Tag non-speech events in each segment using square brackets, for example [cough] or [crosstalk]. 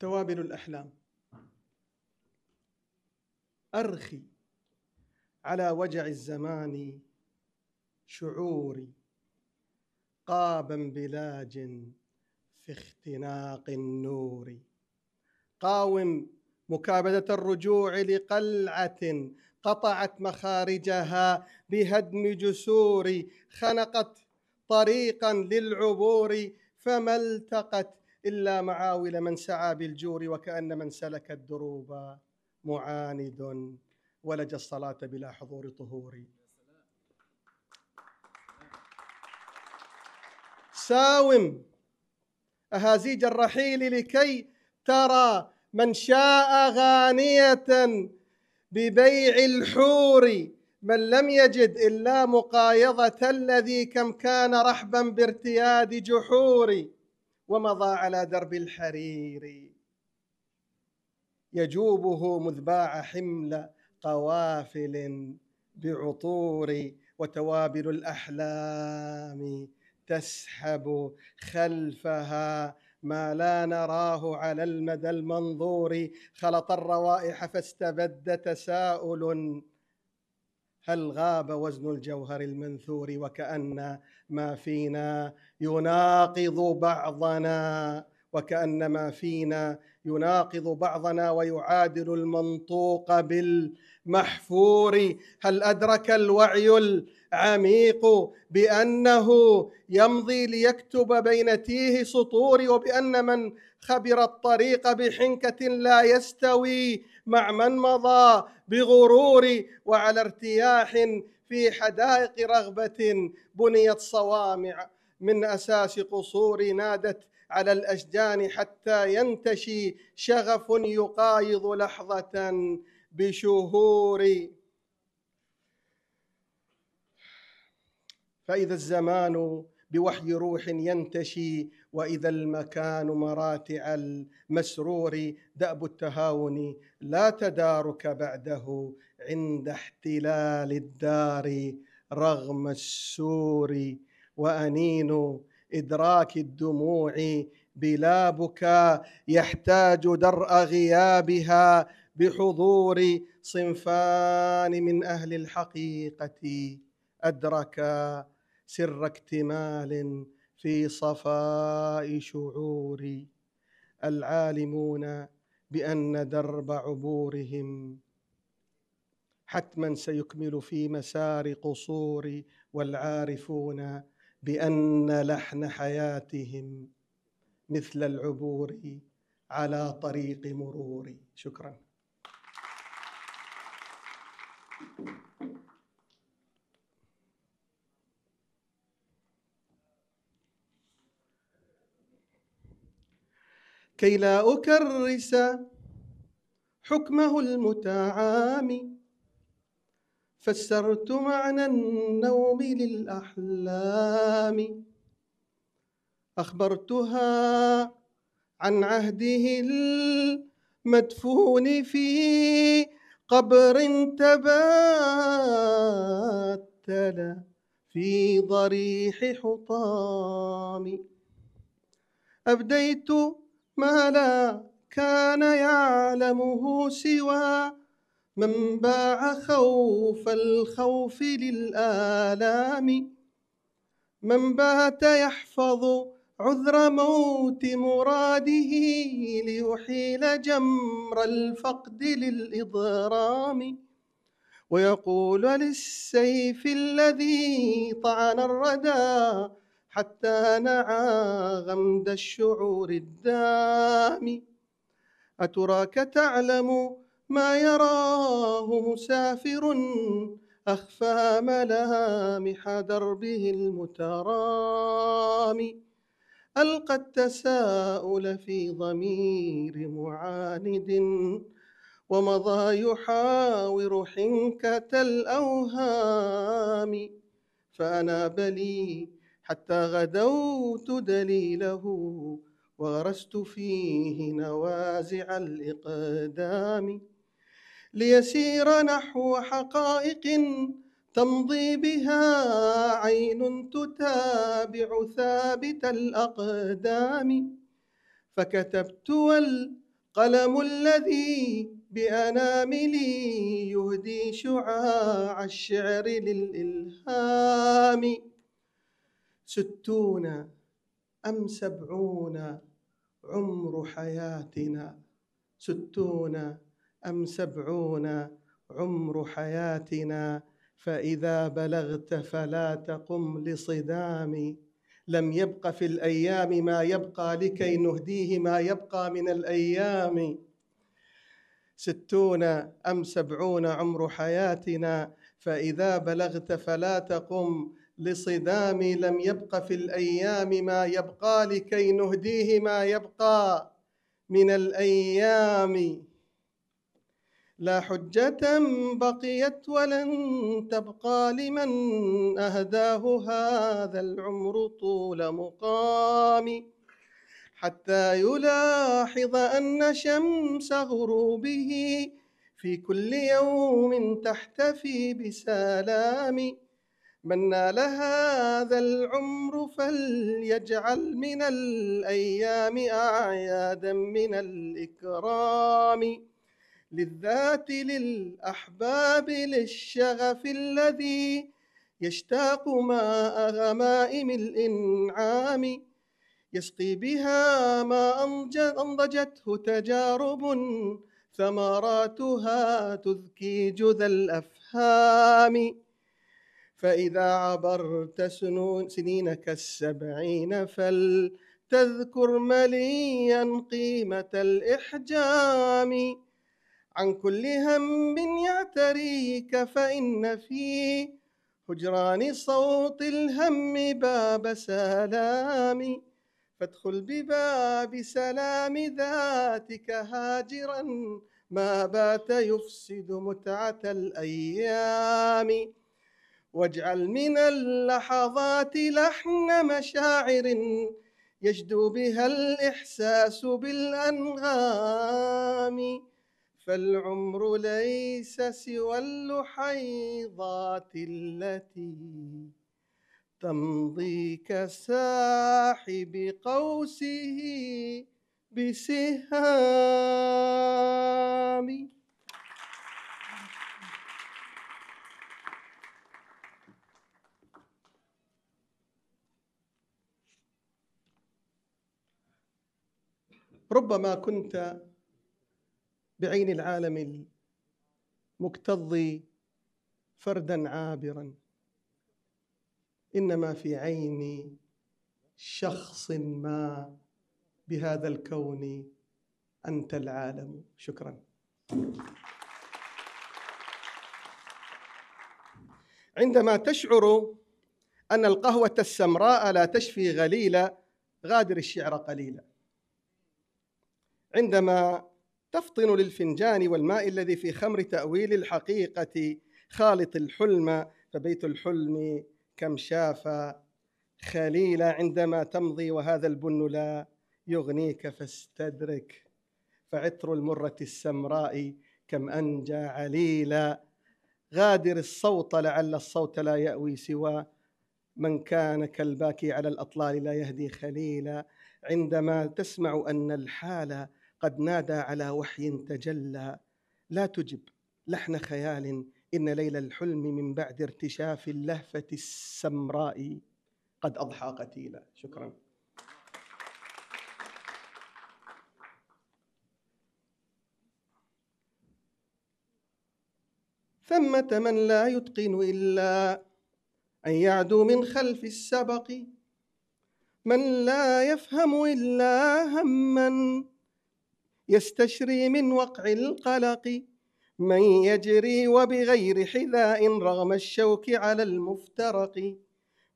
توابل الأحلام أرخي على وجع الزمان شعوري قابا بلاج في اختناق النور قاوم مكابدة الرجوع لقلعة قطعت مخارجها بهدم جسور خنقت طريقا للعبور فما التقت إلا معاول من سعى بالجور وكأن من سلك الدروب معاند ولج الصلاة بلا حضور طهور ساوم أهازيج الرحيل لكي ترى من شاء غانية ببيع الحور من لم يجد إلا مقايضة الذي كم كان رحبا بارتياد جحور ومضى على درب الحرير يجوبه مذباع حمل قوافل بعطور وتوابل الاحلام تسحب خلفها ما لا نراه على المدى المنظور خلط الروائح فاستبد تساؤل هل غاب وزن الجوهر المنثور وكأن ما فينا يناقض بعضنا وكان ما فينا يناقض بعضنا ويعادل المنطوق بالمحفور هل ادرك الوعي العميق بانه يمضي ليكتب بين تيه سطور وبان من خبر الطريق بحنكه لا يستوي مع من مضى بغرور وعلى ارتياح في حدائق رغبة بنيت صوامع من أساس قصور نادت على الأشجان حتى ينتشي شغف يقايض لحظة بشهور فإذا الزمان بوحي روح ينتشي وإذا المكان مراتع المسرور دأب التهاون لا تدارك بعده عند احتلال الدار رغم السور وأنين إدراك الدموع بلا بكاء يحتاج درء غيابها بحضور صنفان من أهل الحقيقة أدركا سر اكتمال في صفاء شعوري العالمون بأن درب عبورهم حتما سيكمل في مسار قصور والعارفون بان لحن حياتهم مثل العبور على طريق مرور شكرا كي لا اكرس حكمه المتعامي فسرت معنى النوم للأحلام أخبرتها عن عهده المدفون في قبر تباتل في ضريح حطام أبديت ما لا كان يعلمه سوى من باع خوف الخوف للآلام من بات يحفظ عذر موت مراده ليحيل جمر الفقد للإضرام ويقول للسيف الذي طعن الردى حتى نعى غمد الشعور الدام أتراك تعلم ما يراه مسافر أخفى ملامح دربه المترامي ألقى التساؤل في ضمير معاند ومضى يحاور حنكة الأوهام فأنا بلي حتى غدوت دليله وغرست فيه نوازع الإقدام ليسير نحو حقائق تمضي بها عين تتابع ثابت الأقدام فكتبت والقلم الذي بأناملي يهدي شعاع الشعر للإلهام ستون أم سبعون عمر حياتنا ستون أم سبعون عمر حياتنا فإذا بلغت فلا تقم لصدام لم يبق في الأيام ما يبقى لكي نهديه ما يبقى من الأيام ستون أم سبعون عمر حياتنا فإذا بلغت فلا تقم لصدام لم يبق في الأيام ما يبقى لكي نهديه ما يبقى من الأيام لا حجة بقيت ولن تبقى لمن أهداه هذا العمر طول مقام حتى يلاحظ أن شمس غروبه في كل يوم تحتفي بسلام من نال هذا العمر فليجعل من الأيام أعيادا من الإكرام للذات للأحباب للشغف الذي يشتاق ماء غمائم الإنعام يسقي بها ما أنضجته تجارب ثمراتها تذكي جذى الأفهام فإذا عبرت سنينك السبعين فلتذكر مليا قيمة الإحجام عن كل هم يعتريك فإن في هجران صوت الهم باب سلام فادخل بباب سلام ذاتك هاجرا ما بات يفسد متعة الأيام واجعل من اللحظات لحن مشاعر يجدو بها الإحساس بالأنغام فالعمر ليس سوى اللحيضات التي تمضي كساحب قوسه بسهام ربما كنت بعين العالم المكتظ فردا عابرا انما في عين شخص ما بهذا الكون انت العالم شكرا عندما تشعر ان القهوه السمراء لا تشفي غليلا غادر الشعر قليلا عندما تفطن للفنجان والماء الذي في خمر تأويل الحقيقة خالط الحلم فبيت الحلم كم شاف خليلا عندما تمضي وهذا البن لا يغنيك فاستدرك فعطر المرة السمراء كم أنجى عليلا غادر الصوت لعل الصوت لا يأوي سوى من كان كالباكي على الأطلال لا يهدي خليلا عندما تسمع أن الحال قد نادى على وحي تجلى لا تجب لحن خيال إن ليل الحلم من بعد ارتشاف اللهفة السمراء قد أضحى قتيلا شكرا ثمة من لا يتقن إلا أن يعدو من خلف السبق من لا يفهم إلا همًّا يستشري من وقع القلق من يجري وبغير حذاء رغم الشوك على المفترق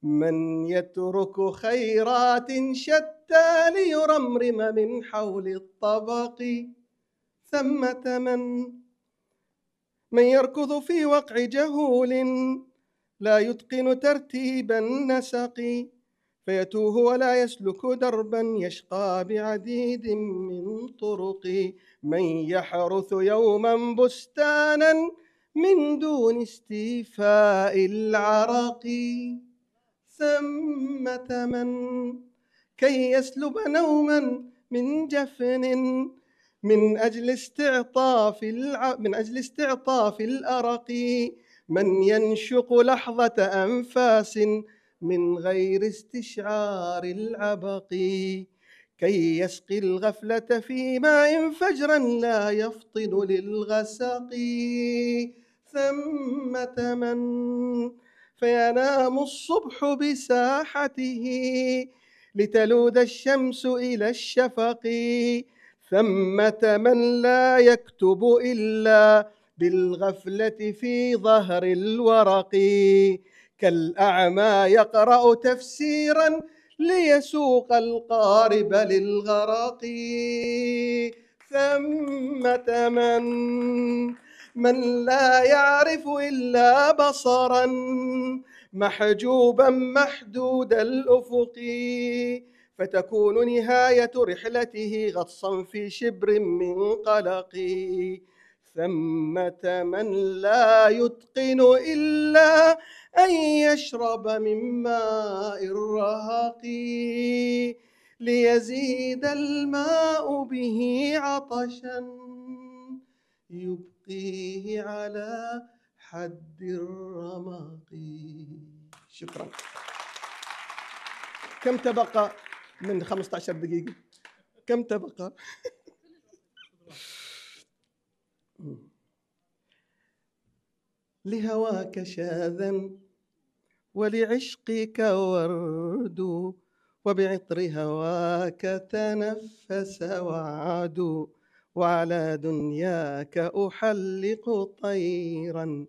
من يترك خيرات شتى ليرمرم من حول الطبق ثمة من من يركض في وقع جهول لا يتقن ترتيب النسق فيتوه ولا يسلك دربا يشقى بعديد من طرق من يحرث يوما بستانا من دون استيفاء العرق ثمة من كي يسلب نوما من جفن من أجل استعطاف الع... من أجل استعطاف الأرق من ينشق لحظة أنفاس من غير استشعار العبق كي يسقي الغفلة في ماء فجرا لا يفطن للغسق ثمة من فينام الصبح بساحته لتلود الشمس إلى الشفق ثمة من لا يكتب إلا بالغفلة في ظهر الورق كالأعمى يقرأ تفسيرا ليسوق القارب للغرق ثمة من من لا يعرف إلا بصرا محجوبا محدود الأفق فتكون نهاية رحلته غطسا في شبر من قلق ثمة من لا يتقن إلا أن يشرب من ماء الرهق ليزيد الماء به عطشا يبقيه على حد الرمق شكرا كم تبقى من 15 دقيقة كم تبقى لهواك شاذا ولعشقك ورد وبعطر هواك تنفس وعد وعلى دنياك أحلق طيرا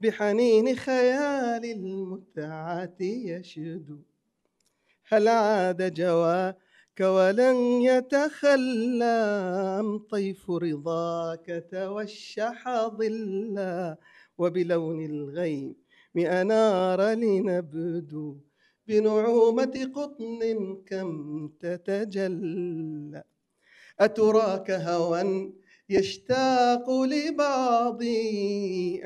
بحنين خيال المتعة يشد هل عاد جواب ولن يتخلى أم طيف رضاك توشح ظلا وبلون الغيم أنار لنبدو بنعومة قطن كم تتجلى أتراك هوى يشتاق لبعضي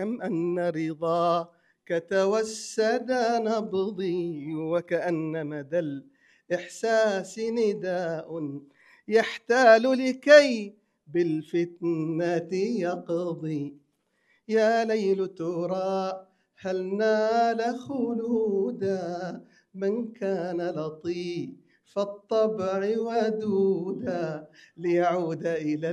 أم أن رضاك توسد نبضي وكأن مدل إحساسي نداء يحتال لكي بالفتنة يقضي يا ليل ترى هل نال خلودا من كان لطيف الطبع ودودا ليعود إلى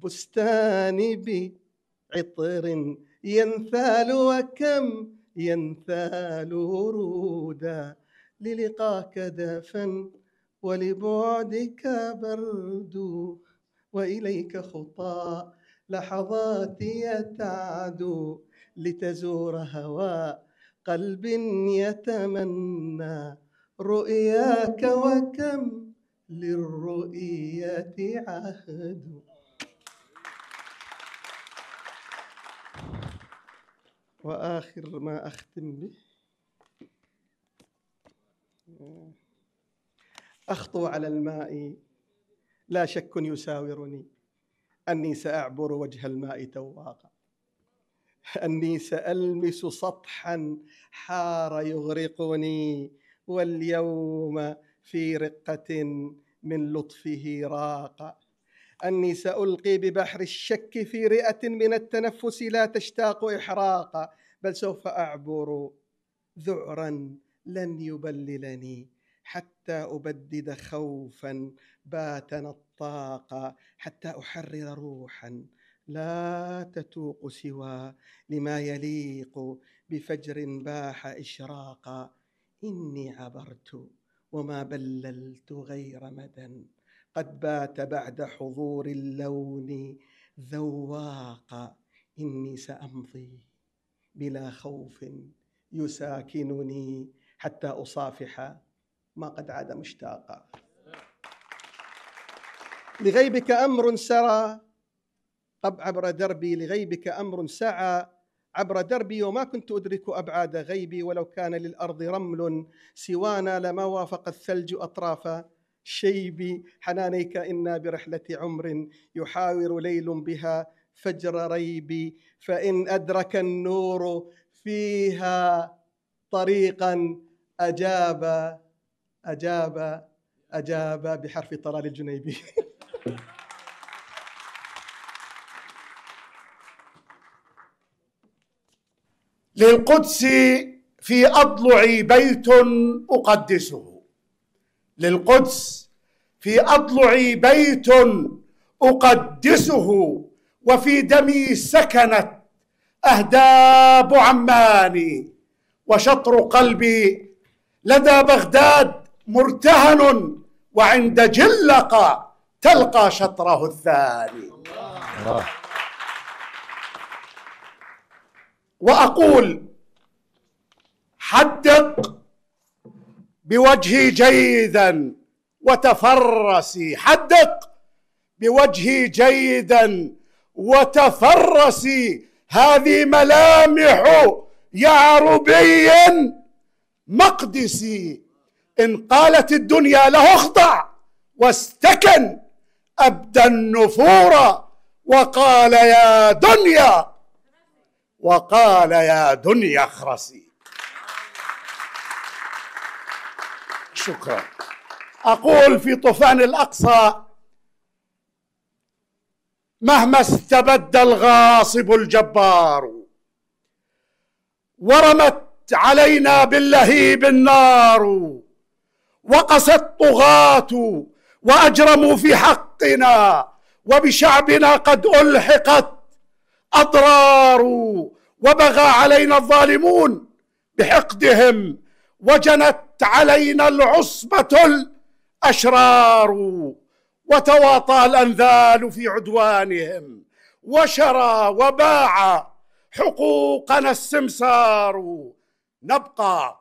البستان بعطر ينثال وكم ينثال ورودا للقاك دافا ولبعدك برد وإليك خطى لحظاتي تعدو لتزور هوى قلب يتمنى رؤياك وكم للرؤية عهد وآخر ما أختم به أخطو على الماء لا شك يساورني أني سأعبر وجه الماء تواقا أني سألمس سطحا حار يغرقني واليوم في رقة من لطفه راقا أني سألقي ببحر الشك في رئة من التنفس لا تشتاق إحراقا بل سوف أعبر ذعرا لن يبللني حتى أبدد خوفا بات نطاقا حتى أحرر روحا لا تتوق سوى لما يليق بفجر باح إشراقا إني عبرت وما بللت غير مدى قد بات بعد حضور اللون ذواقا إني سأمضي بلا خوف يساكنني حتى أصافح ما قد عاد مشتاقا لغيبك أمر سرى عبر دربي لغيبك أمر سعى عبر دربي وما كنت أدرك أبعاد غيبي ولو كان للأرض رمل سوانا لما وافق الثلج أطراف شيبي حنانيك إنا برحلة عمر يحاور ليل بها فجر ريبي فإن أدرك النور فيها طريقا أجاب أجاب أجاب بحرف طلال الجنيبي [laughs] للقدس في أضلعي بيت أقدسه للقدس في أضلعي بيت أقدسه وفي دمي سكنت أهداب عماني وشطر قلبي لدى بغداد مرتهن وعند جلقة تلقى شطره الثاني الله. وأقول حدق بوجهي جيدا وتفرسي حدق بوجهي جيدا وتفرسي هذه ملامح عربي مقدسي إن قالت الدنيا له اخضع واستكن أبدى النفور وقال يا دنيا وقال يا دنيا اخرسي شكرا أقول في طوفان الأقصى مهما استبد الغاصب الجبار ورمت علينا باللهيب النار وقس الطغاة وأجرموا في حقنا وبشعبنا قد ألحقت أضرار وبغى علينا الظالمون بحقدهم وجنت علينا العصبة الأشرار وتواطى الأنذال في عدوانهم وشرى وباع حقوقنا السمسار نبقى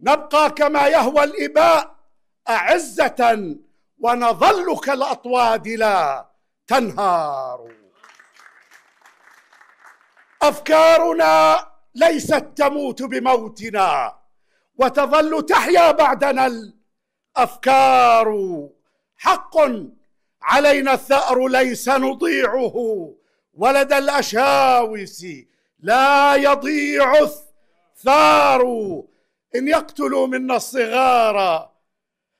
نبقى كما يهوى الإباء أعزة ونظل كالأطواد لا تنهار أفكارنا ليست تموت بموتنا وتظل تحيا بعدنا الأفكار حق علينا الثأر ليس نضيعه ولدى الأشاوس لا يضيع الثأر ثاروا ان يقتلوا منا الصغار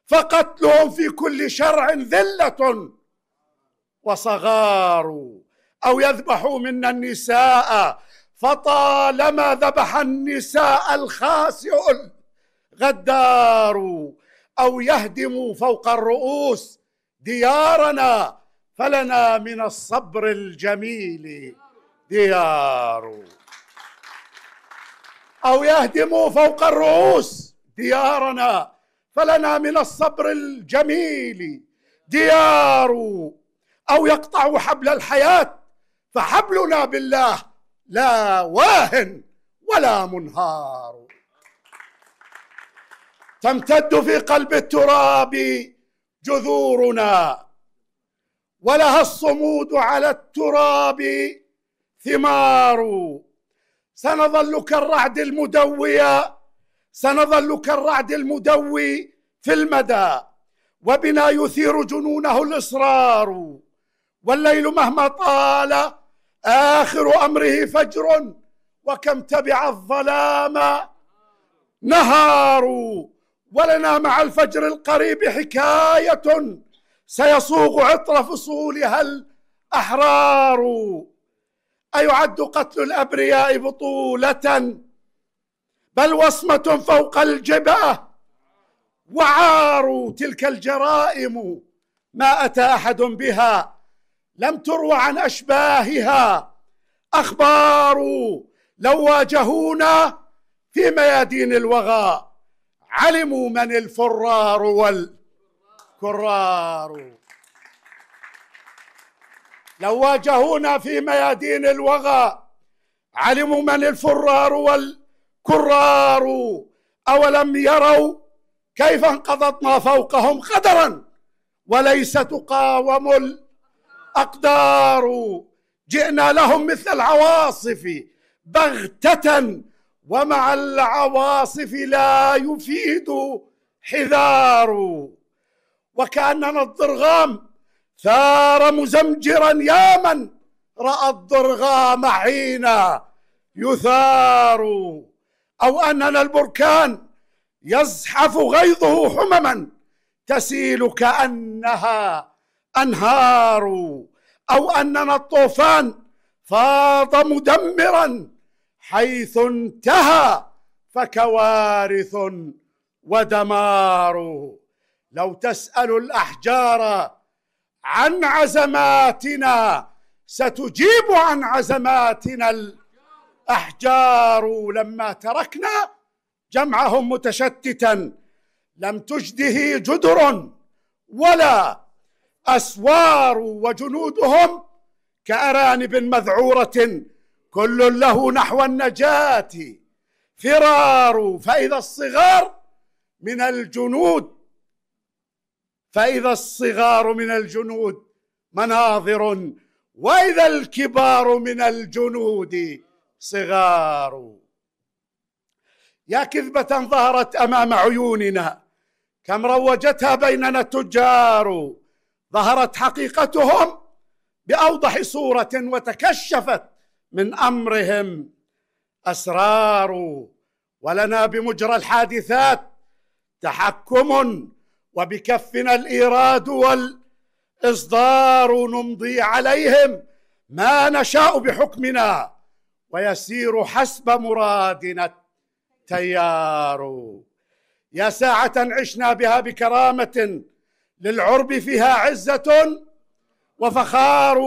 فقتلهم في كل شرع ذله وصغار او يذبحوا منا النساء فطالما ذبح النساء الخاسئ غدار او يهدموا فوق الرؤوس ديارنا فلنا من الصبر الجميل ديار أو يهدموا فوق الرؤوس ديارنا فلنا من الصبر الجميل ديار أو يقطعوا حبل الحياة فحبلنا بالله لا واهن ولا منهار تمتد في قلب التراب جذورنا ولها الصمود على التراب ثمار سنظل كالرعد المدوي سنظل كالرعد المدوي في المدى وبنا يثير جنونه الاصرار والليل مهما طال اخر امره فجر وكم تبع الظلام نهار ولنا مع الفجر القريب حكايه سيصوغ عطر فصولها الاحرار أيعد قتل الأبرياء بطولة بل وصمة فوق الجبهة وعار تلك الجرائم ما أتى أحد بها لم تروى عن أشباهها أخبار لو واجهونا في ميادين الوغى علموا من الفرار والكرار لو واجهونا في ميادين الوغى علموا من الفرار والكرار أولم يروا كيف انقضتنا فوقهم قدرا وليس تقاوم الأقدار جئنا لهم مثل العواصف بغتة ومع العواصف لا يفيد حذار وكأننا الضرغام ثار مزمجرا يا من راى الضرغام حينا يثار او اننا البركان يزحف غيظه حمما تسيل كانها انهار او اننا الطوفان فاض مدمرا حيث انتهى فكوارث ودمار لو تسال الاحجار عن عزماتنا ستجيب عن عزماتنا الأحجار لما تركنا جمعهم متشتتا لم تجده جدر ولا أسوار وجنودهم كأرانب مذعورة كل له نحو النجاة فرار فإذا الصغار من الجنود فاذا الصغار من الجنود مناظر واذا الكبار من الجنود صغار يا كذبه ظهرت امام عيوننا كم روجتها بيننا التجار ظهرت حقيقتهم باوضح صوره وتكشفت من امرهم اسرار ولنا بمجرى الحادثات تحكم وبكفنا الايراد والاصدار نمضي عليهم ما نشاء بحكمنا ويسير حسب مرادنا التيار يا ساعة عشنا بها بكرامة للعرب فيها عزة وفخار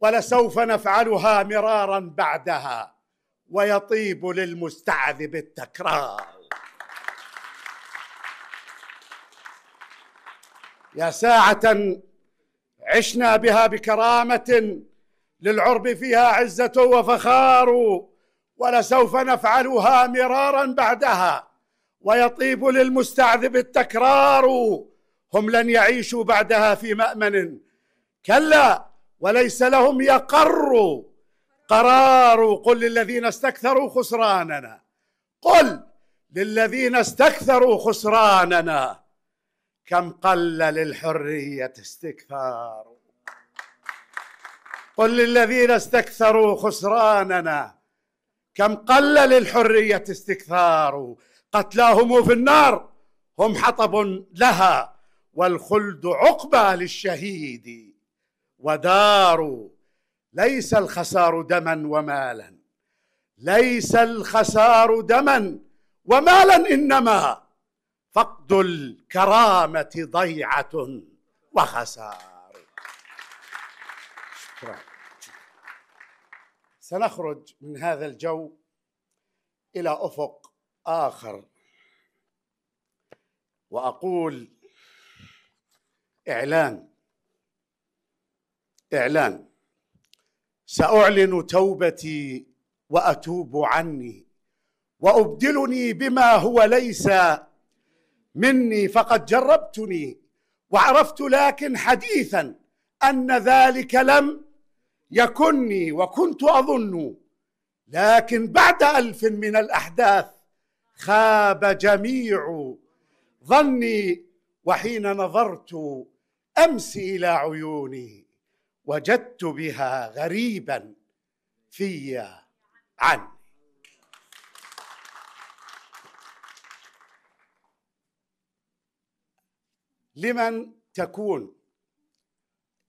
ولسوف نفعلها مرارا بعدها ويطيب للمستعذب التكرار يا ساعة عشنا بها بكرامة للعرب فيها عزة وفخار ولسوف نفعلها مرارا بعدها ويطيب للمستعذب التكرار هم لن يعيشوا بعدها في مأمن كلا وليس لهم يقر قرار قل للذين استكثروا خسراننا قل للذين استكثروا خسراننا كم قل للحرية استكثار قل للذين استكثروا خسراننا كم قل للحرية استكثار قتلاهم في النار هم حطب لها والخلد عقبى للشهيد ودار ليس الخسار دما ومالا ليس الخسار دما ومالا انما فقد الكرامة ضيعة وخسارة شكرا سنخرج من هذا الجو إلى أفق آخر وأقول إعلان إعلان سأعلن توبتي وأتوب عني وأبدلني بما هو ليس مني فقد جربتني وعرفت لكن حديثا ان ذلك لم يكني وكنت اظن لكن بعد الف من الاحداث خاب جميع ظني وحين نظرت امس الى عيوني وجدت بها غريبا في عني لمن تكون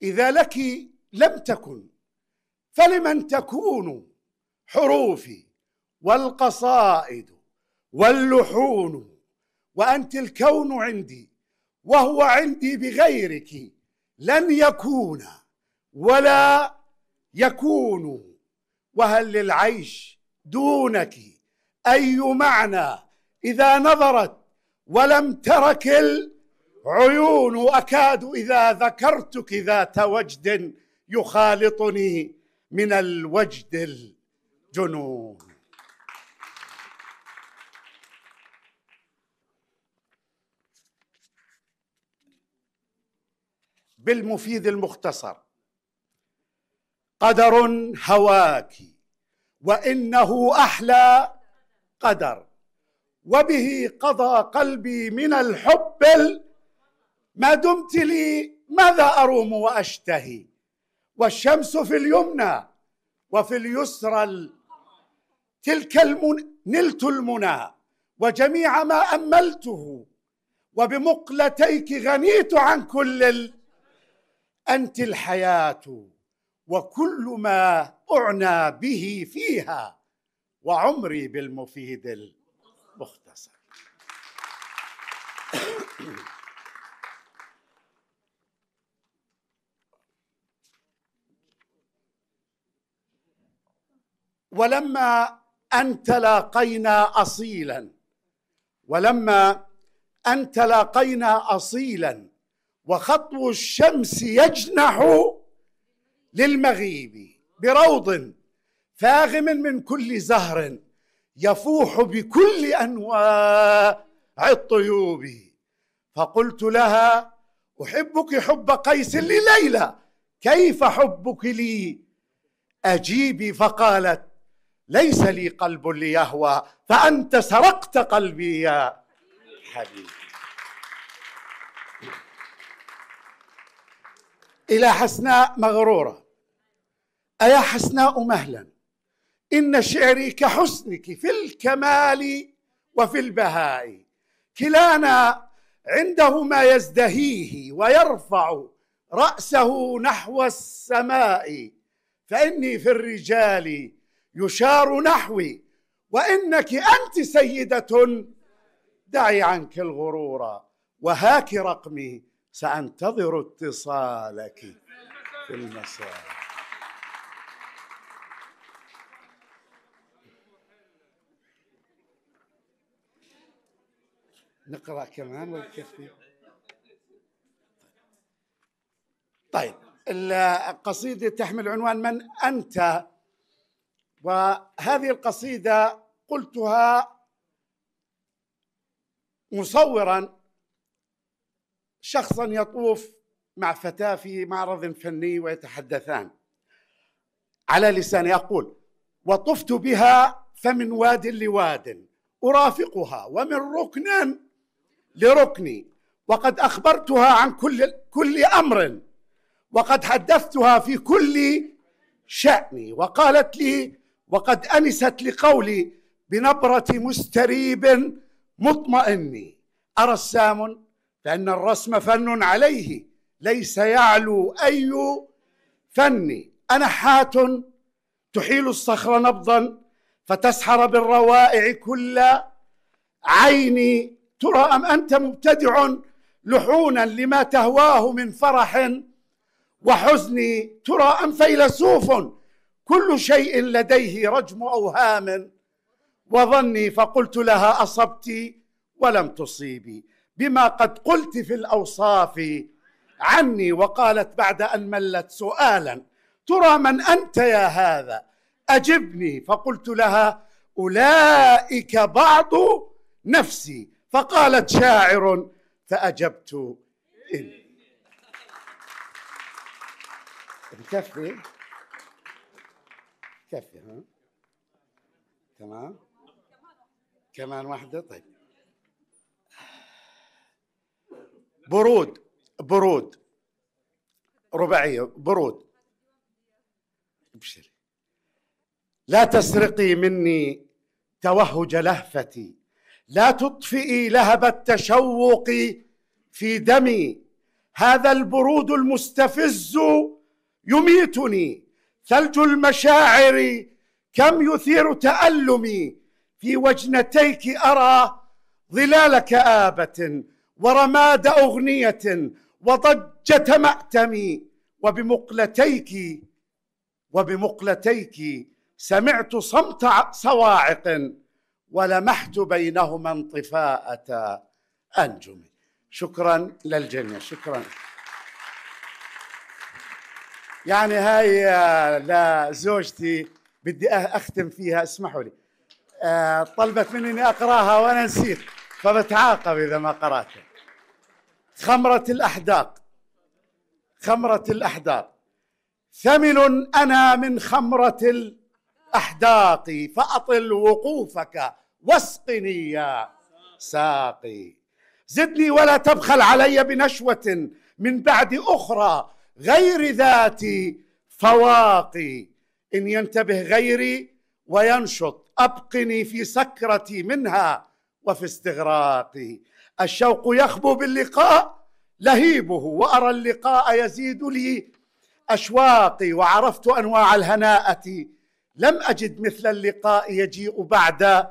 اذا لك لم تكن فلمن تكون حروفي والقصائد واللحون وانت الكون عندي وهو عندي بغيرك لن يكون ولا يكون وهل للعيش دونك اي معنى اذا نظرت ولم ترك ال عيون اكاد اذا ذكرتك ذات وجد يخالطني من الوجد الجنون بالمفيد المختصر قدر هواك وانه احلى قدر وبه قضى قلبي من الحب الجنون ما دمت لي ماذا اروم واشتهي والشمس في اليمنى وفي اليسرى تلك المن... نلت المنى وجميع ما املته وبمقلتيك غنيت عن كل ال... انت الحياه وكل ما اعنى به فيها وعمري بالمفيد المختصر ولما أن تلاقينا أصيلا ولما أن تلاقينا أصيلا وخطو الشمس يجنح للمغيب بروض فاغم من كل زهر يفوح بكل أنواع الطيوب فقلت لها أحبك حب قيس لليلى كيف حبك لي أجيبي فقالت ليس لي قلب ليهوى فأنت سرقت قلبي يا حبيبي إلى حسناء مغرورة أيا حسناء مهلا إن شعري كحسنك في الكمال وفي البهاء كلانا عنده ما يزدهيه ويرفع رأسه نحو السماء فإني في الرجال يشار نحوي وانك انت سيده دعي عنك الغرور وهاك رقمي سانتظر اتصالك في المساء نقرا كمان ولا طيب القصيده تحمل عنوان من انت وهذه القصيدة قلتها مصورا شخصا يطوف مع فتاة في معرض فني ويتحدثان على لسان يقول وطفت بها فمن واد لواد أرافقها ومن ركن لركن وقد أخبرتها عن كل كل أمر وقد حدثتها في كل شأني وقالت لي وقد انست لقولي بنبره مستريب مطمئن ارسام فان الرسم فن عليه ليس يعلو اي فن انا حات تحيل الصخر نبضا فتسحر بالروائع كل عيني ترى ام انت مبتدع لحونا لما تهواه من فرح وحزن ترى ام فيلسوف كل شيء لديه رجم اوهام وظني فقلت لها اصبت ولم تصيبي بما قد قلت في الاوصاف عني وقالت بعد ان ملت سؤالا ترى من انت يا هذا اجبني فقلت لها اولئك بعض نفسي فقالت شاعر فاجبت إلي. بكفي تمام كمان واحدة طيب برود برود رباعية برود ابشري لا تسرقي مني توهج لهفتي لا تطفئي لهب التشوق في دمي هذا البرود المستفز يميتني ثلج المشاعر كم يثير تألمي في وجنتيك أرى ظلال كآبة ورماد أغنية وضجة مأتم وبمقلتيك وبمقلتيك سمعت صمت صواعق ولمحت بينهما انطفاءة أنجم شكرا للجميع شكرا يعني هاي آه، لزوجتي بدي أه- اختم فيها اسمحوا لي آه، طلبت مني اني اقراها وانا نسيت فبتعاقب اذا ما قراتها خمرة الاحداق خمرة الاحداق ثمن انا من خمرة الاحداق فاطل وقوفك واسقني يا ساقي زدني ولا تبخل علي بنشوة من بعد أخرى غير ذات فواقي ان ينتبه غيري وينشط ابقني في سكرتي منها وفي استغراقي الشوق يخبو باللقاء لهيبه وارى اللقاء يزيد لي اشواقي وعرفت انواع الهناءه لم اجد مثل اللقاء يجيء بعد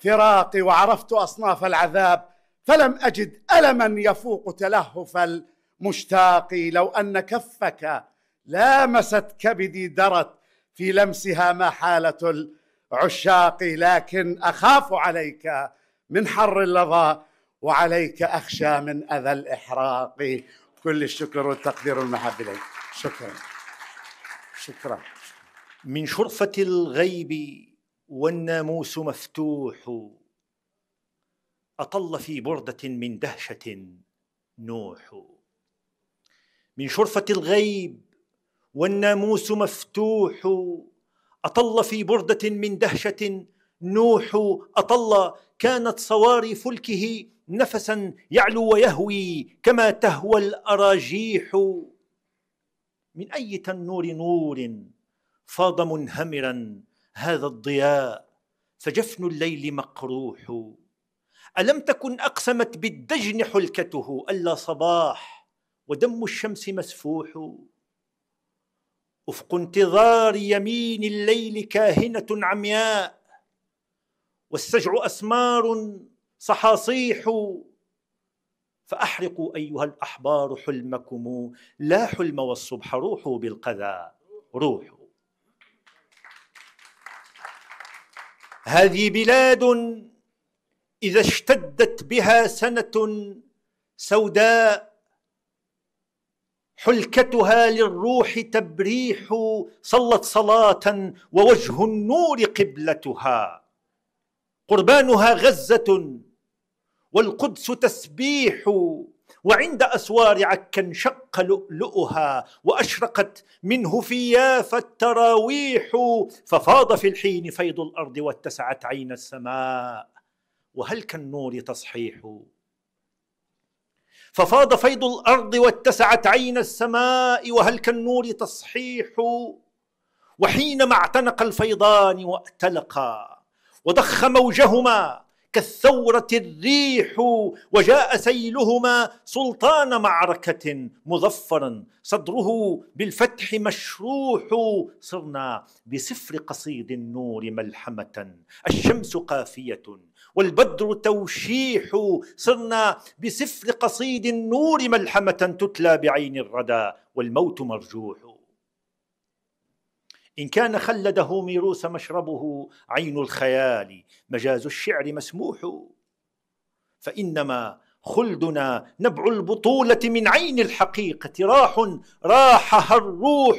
فراقي وعرفت اصناف العذاب فلم اجد الما يفوق تلهف المشتاق لو ان كفك لامست كبدي درت في لمسها ما حاله العشاق لكن اخاف عليك من حر اللظى وعليك اخشى من اذى الاحراق كل الشكر والتقدير والمحبه اليك شكرا شكرا من شرفه الغيب والناموس مفتوح اطل في برده من دهشه نوح من شرفه الغيب والناموس مفتوح أطل في بردة من دهشة نوح أطل كانت صواري فلكه نفسا يعلو ويهوي كما تهوى الأراجيح من أي تنور نور فاض منهمرا هذا الضياء فجفن الليل مقروح ألم تكن أقسمت بالدجن حلكته ألا صباح ودم الشمس مسفوح افق انتظار يمين الليل كاهنه عمياء والسجع اسمار صحاصيح فاحرقوا ايها الاحبار حلمكم لا حلم والصبح روحوا بالقذى روحوا هذه بلاد اذا اشتدت بها سنه سوداء حلكتها للروح تبريح صلت صلاه ووجه النور قبلتها قربانها غزه والقدس تسبيح وعند اسوار عكا انشق لؤلؤها واشرقت منه في يافا التراويح ففاض في الحين فيض الارض واتسعت عين السماء وهل كالنور تصحيح ففاض فيض الارض واتسعت عين السماء وهل كالنور تصحيح وحينما اعتنق الفيضان واتلقا وضخ موجهما كالثوره الريح وجاء سيلهما سلطان معركه مظفرا صدره بالفتح مشروح صرنا بسفر قصيد النور ملحمه الشمس قافيه والبدر توشيح صرنا بسفر قصيد النور ملحمة تتلى بعين الردى والموت مرجوح إن كان خلده ميروس مشربه عين الخيال مجاز الشعر مسموح فإنما خلدنا نبع البطولة من عين الحقيقة راح راحها الروح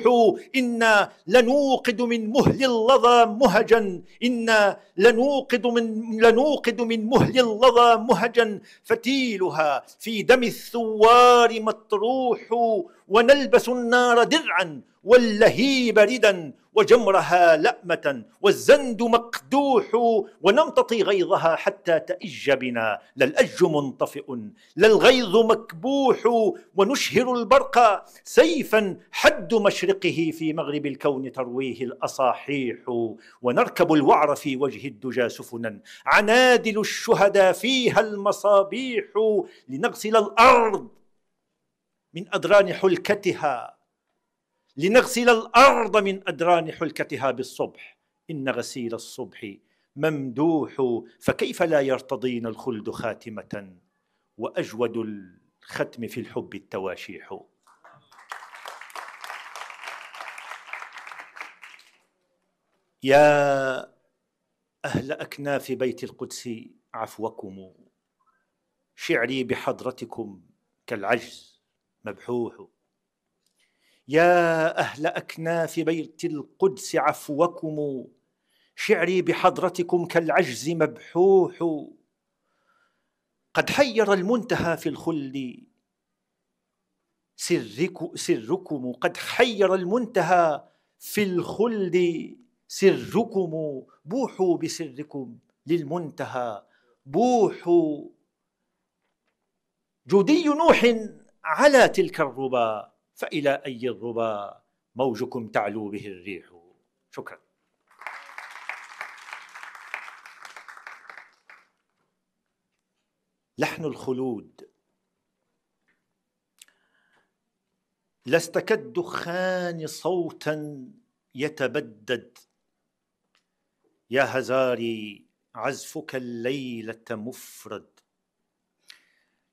إنا لنوقد من مهل اللظى مهجا إنا لنوقد من لنوقد من مهل اللظى مهجا فتيلها في دم الثوار مطروح ونلبس النار درعا واللهيب ردا وجمرها لأمة والزند مقدوح ونمتطي غيظها حتى تئج بنا لا الأج منطفئ لا الغيظ مكبوح ونشهر البرق سيفا حد مشرقه في مغرب الكون ترويه الأصاحيح ونركب الوعر في وجه الدجى سفنا عنادل الشهداء فيها المصابيح لنغسل الأرض من أدران حلكتها لنغسل الارض من ادران حلكتها بالصبح ان غسيل الصبح ممدوح فكيف لا يرتضين الخلد خاتمه واجود الختم في الحب التواشيح يا اهل اكناف بيت القدس عفوكم شعري بحضرتكم كالعجز مبحوح يا أهل أكناف بيت القدس عفوكم شعري بحضرتكم كالعجز مبحوح قد حير المنتهى في الخلد سرك سركم قد حير المنتهى في الخلد سركم بوحوا بسركم للمنتهى بوحوا جودي نوح على تلك الربا فإلى أي الربا موجكم تعلو به الريح شكرا لحن الخلود لست كالدخان صوتا يتبدد يا هزاري عزفك الليلة مفرد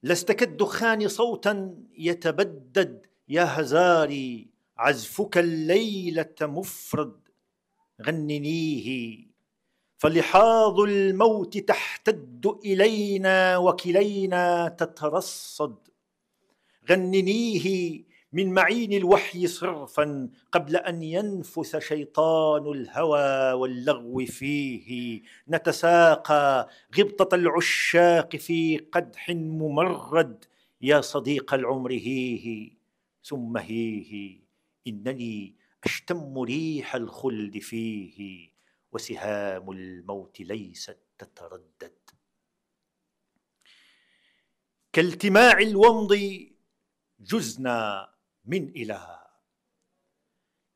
لست كالدخان صوتا يتبدد يا هزاري عزفك الليلة مفرد غننيه فلحاظ الموت تحتد إلينا وكلينا تترصد غننيه من معين الوحي صرفا قبل أن ينفث شيطان الهوى واللغو فيه نتساقى غبطة العشاق في قدح ممرد يا صديق العمر هيه ثم هيه إنني أشتم ريح الخلد فيه وسهام الموت ليست تتردد كالتماع الومض جزنا من إله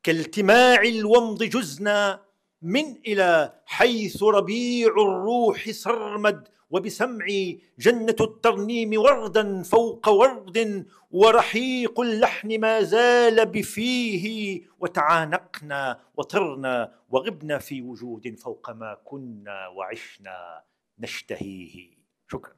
كالتماع الومض جزنا من إلى حيث ربيع الروح سرمد وبسمعي جنة الترنيم وردا فوق ورد ورحيق اللحن ما زال بفيه وتعانقنا وطرنا وغبنا في وجود فوق ما كنا وعشنا نشتهيه شكرا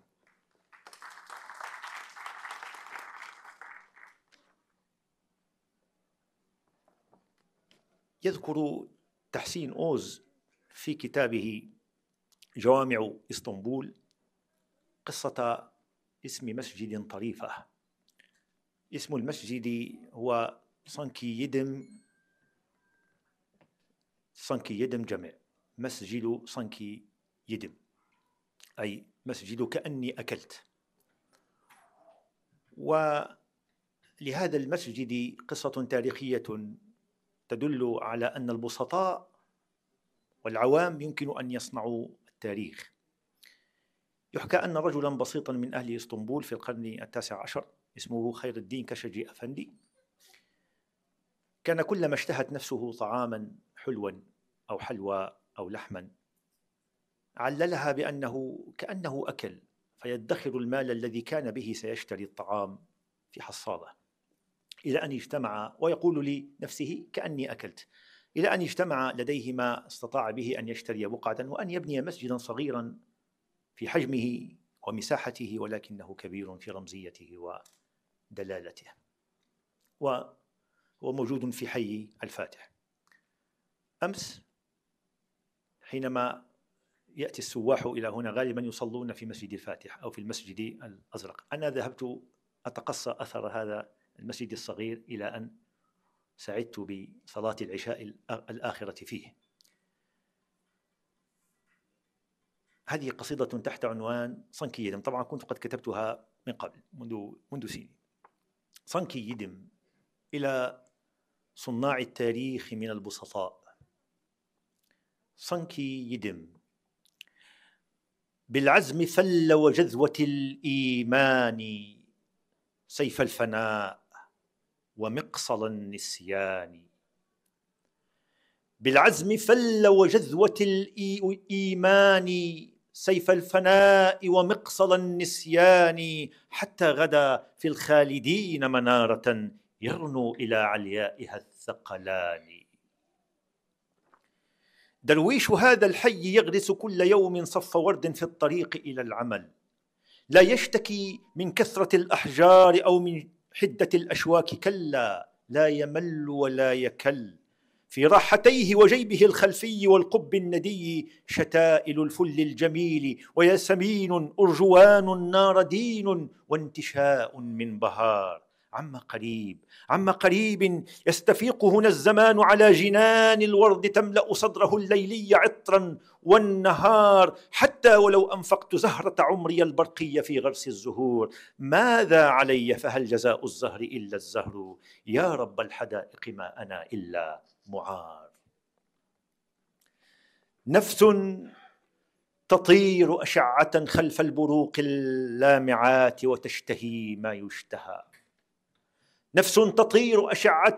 يذكر تحسين أوز في كتابه جوامع اسطنبول قصة اسم مسجد طريفة اسم المسجد هو صنكي يدم صنكي يدم جمع مسجد صنكي يدم أي مسجد كأني أكلت ولهذا المسجد قصة تاريخية تدل على أن البسطاء والعوام يمكن أن يصنعوا التاريخ يحكى أن رجلا بسيطا من أهل اسطنبول في القرن التاسع عشر اسمه خير الدين كشجي أفندي كان كلما اشتهت نفسه طعاما حلوا أو حلوى أو لحما عللها بأنه كأنه أكل فيدخر المال الذي كان به سيشتري الطعام في حصاله إلى أن اجتمع ويقول لنفسه كأني أكلت إلى أن اجتمع لديه ما استطاع به أن يشتري بقعة وأن يبني مسجدا صغيرا في حجمه ومساحته ولكنه كبير في رمزيته ودلالته وهو موجود في حي الفاتح أمس حينما يأتي السواح إلى هنا غالبا يصلون في مسجد الفاتح أو في المسجد الأزرق أنا ذهبت أتقصى أثر هذا المسجد الصغير إلى أن سعدت بصلاة العشاء الآخرة فيه هذه قصيدة تحت عنوان صنكي يدم طبعا كنت قد كتبتها من قبل منذ منذ سنين صنكي يدم إلى صناع التاريخ من البسطاء صنكي يدم بالعزم ثل وجذوة الإيمان سيف الفناء ومقصل النسيان بالعزم فل وجذوة الإيمان سيف الفناء ومقصل النسيان حتى غدا في الخالدين منارة يرنو إلى عليائها الثقلان درويش هذا الحي يغرس كل يوم صف ورد في الطريق إلى العمل لا يشتكي من كثرة الأحجار أو من حدة الأشواك كلا لا يمل ولا يكل في راحتيه وجيبه الخلفي والقب الندي شتائل الفل الجميل وياسمين أرجوان ناردين وانتشاء من بهار عما قريب عما قريب يستفيق هنا الزمان على جنان الورد تملا صدره الليلي عطرا والنهار حتى ولو انفقت زهره عمري البرقي في غرس الزهور ماذا علي فهل جزاء الزهر الا الزهر يا رب الحدائق ما انا الا معار نفس تطير اشعه خلف البروق اللامعات وتشتهي ما يشتهى نفس تطير اشعه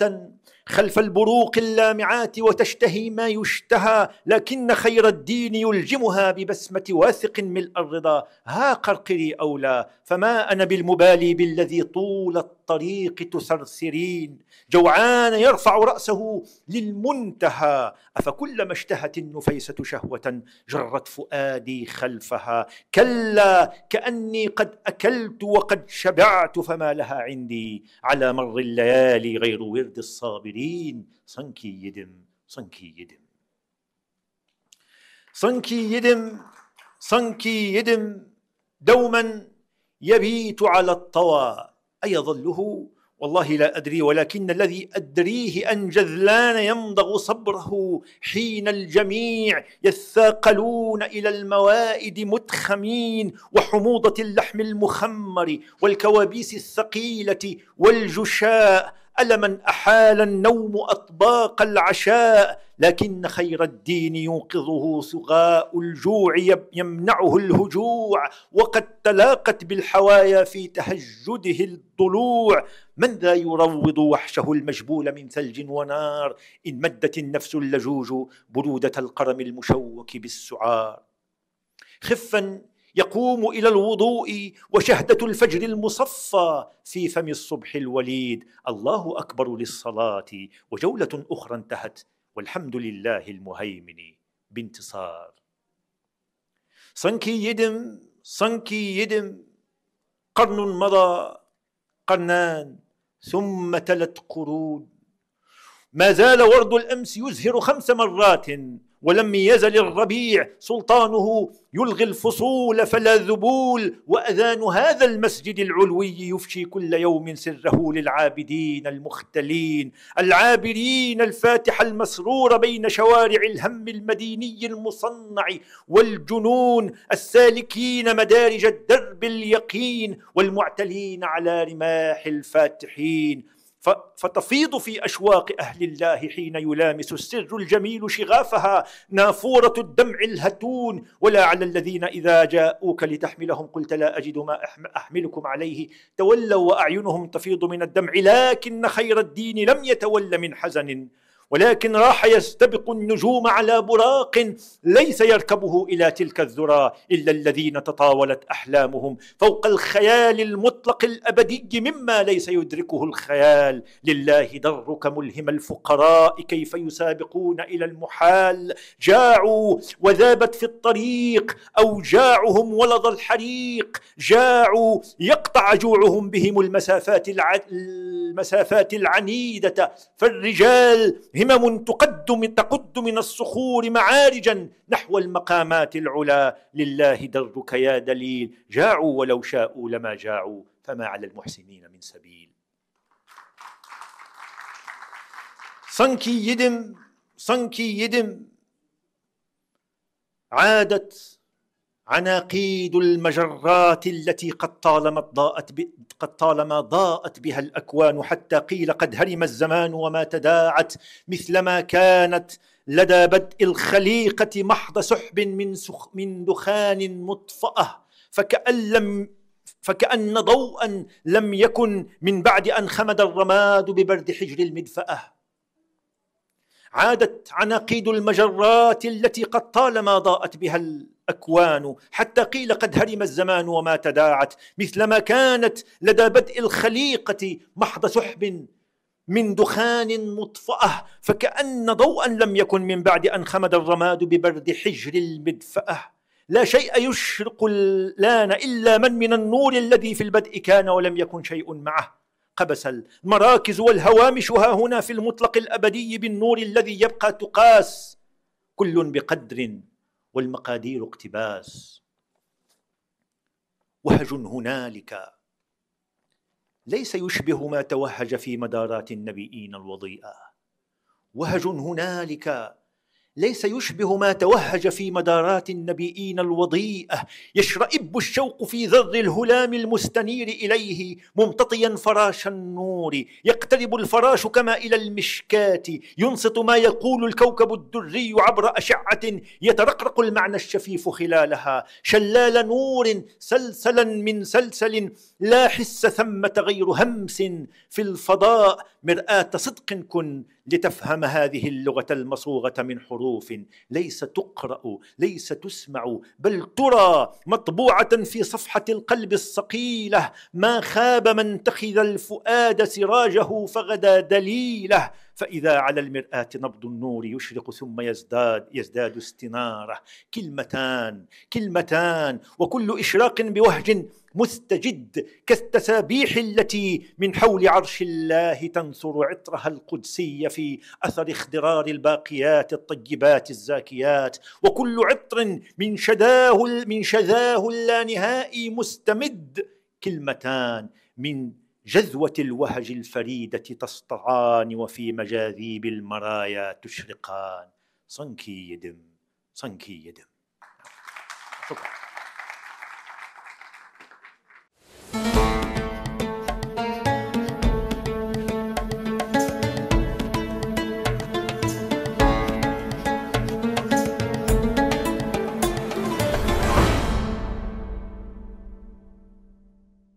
خلف البروق اللامعات وتشتهي ما يشتهى لكن خير الدين يلجمها ببسمة واثق ملء الرضا ها قرقري أولى فما أنا بالمبالي بالذي طول الطريق تسرسرين جوعان يرفع رأسه للمنتهى أفكلما اشتهت النفيسة شهوة جرت فؤادي خلفها كلا كأني قد أكلت وقد شبعت فما لها عندي على مر الليالي غير ورد الصابر الصابرين sanki yedim, sanki yedim. Sanki yedim, sanki yedim دوما يبيت على الطوى أيظله والله لا أدري ولكن الذي أدريه أن جذلان يمضغ صبره حين الجميع يثاقلون إلى الموائد متخمين وحموضة اللحم المخمر والكوابيس الثقيلة والجشاء ألمن أحال النوم أطباق العشاء لكن خير الدين يوقظه سغاء الجوع يمنعه الهجوع وقد تلاقت بالحوايا في تهجده الضلوع من ذا يروض وحشه المجبول من ثلج ونار إن مدت النفس اللجوج برودة القرم المشوك بالسعار خفا يقوم الى الوضوء وشهده الفجر المصفى في فم الصبح الوليد الله اكبر للصلاه وجوله اخرى انتهت والحمد لله المهيمن بانتصار صنكي يدم صنكي يدم قرن مضى قرنان ثم تلت قرون ما زال ورد الامس يزهر خمس مرات ولم يزل الربيع سلطانه يلغي الفصول فلا ذبول واذان هذا المسجد العلوي يفشي كل يوم سره للعابدين المختلين العابرين الفاتح المسرور بين شوارع الهم المديني المصنع والجنون السالكين مدارج الدرب اليقين والمعتلين على رماح الفاتحين فتفيض في أشواق أهل الله حين يلامس السر الجميل شغافها نافورة الدمع الهتون ولا على الذين إذا جاءوك لتحملهم قلت لا أجد ما أحملكم عليه تولوا وأعينهم تفيض من الدمع لكن خير الدين لم يتول من حزن ولكن راح يستبق النجوم على براق ليس يركبه الى تلك الذرى الا الذين تطاولت احلامهم فوق الخيال المطلق الابدي مما ليس يدركه الخيال لله درك ملهم الفقراء كيف يسابقون الى المحال جاعوا وذابت في الطريق اوجاعهم ولض الحريق جاعوا يقطع جوعهم بهم المسافات المسافات العنيده فالرجال همم تقد من تقد من الصخور معارجا نحو المقامات العلا لله درك يا دليل جاعوا ولو شاءوا لما جاعوا فما على المحسنين من سبيل صنكي يدم صنكي يدم عادت عناقيد المجرات التي قد طالما ضاءت ب... قد طالما ضاءت بها الاكوان حتى قيل قد هرم الزمان وما تداعت مثلما كانت لدى بدء الخليقه محض سحب من سخ... من دخان مطفاه فكأن لم فكأن ضوءا لم يكن من بعد أن خمد الرماد ببرد حجر المدفأة عادت عناقيد المجرات التي قد طالما ضاءت بها أكوان حتى قيل قد هرم الزمان وما تداعت مثلما كانت لدى بدء الخليقة محض سحب من دخان مطفأة فكأن ضوءا لم يكن من بعد أن خمد الرماد ببرد حجر المدفأة لا شيء يشرق الآن إلا من من النور الذي في البدء كان ولم يكن شيء معه قبس المراكز والهوامش ها هنا في المطلق الأبدي بالنور الذي يبقى تقاس كل بقدر والمقادير اقتباس وهج هنالك ليس يشبه ما توهج في مدارات النبيين الوضيئه وهج هنالك ليس يشبه ما توهج في مدارات النبيين الوضيئه يشرئب الشوق في ذر الهلام المستنير اليه ممتطيا فراش النور يقترب الفراش كما الى المشكاه ينصت ما يقول الكوكب الدري عبر اشعه يترقرق المعنى الشفيف خلالها شلال نور سلسلا من سلسل لا حس ثمه غير همس في الفضاء مرآة صدق كن لتفهم هذه اللغة المصوغة من حروف ليس تقرأ ليس تسمع بل ترى مطبوعة في صفحة القلب الصقيلة ما خاب من تخذ الفؤاد سراجه فغدا دليله فإذا على المرآة نبض النور يشرق ثم يزداد يزداد استنارة كلمتان كلمتان وكل إشراق بوهج مستجد كالتسابيح التي من حول عرش الله تنثر عطرها القدسي في اثر اخضرار الباقيات الطيبات الزاكيات وكل عطر من شذاه من شذاه اللانهائي مستمد كلمتان من جذوه الوهج الفريده تسطعان وفي مجاذيب المرايا تشرقان صنكي يدم صنكي يدم شكرا